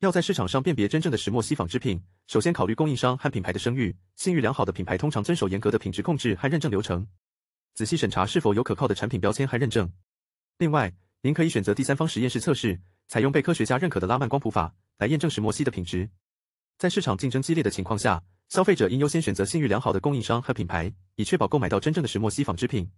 要在市场上辨别真正的石墨烯纺织品，首先考虑供应商和品牌的声誉。信誉良好的品牌通常遵守严格的品质控制和认证流程。仔细审查是否有可靠的产品标签和认证。另外，您可以选择第三方实验室测试，采用被科学家认可的拉曼光谱法来验证石墨烯的品质。在市场竞争激烈的情况下，消费者应优先选择信誉良好的供应商和品牌，以确保购买到真正的石墨烯纺织品。